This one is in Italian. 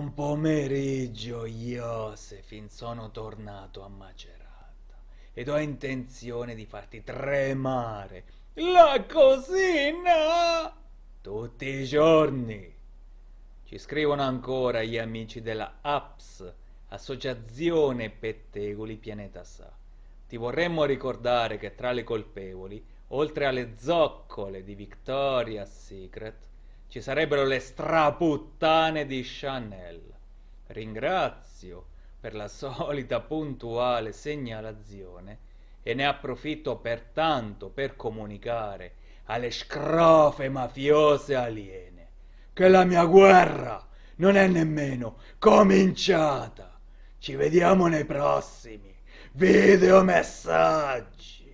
Buon pomeriggio, Josephine. Sono tornato a Macerata ed ho intenzione di farti tremare la cosina tutti i giorni. Ci scrivono ancora gli amici della APS, Associazione Pettegoli Pianeta Sa. Ti vorremmo ricordare che tra le colpevoli, oltre alle zoccole di Victoria's Secret, ci sarebbero le straputtane di Chanel. Ringrazio per la solita puntuale segnalazione e ne approfitto pertanto per comunicare alle scrofe mafiose aliene che la mia guerra non è nemmeno cominciata. Ci vediamo nei prossimi videomessaggi.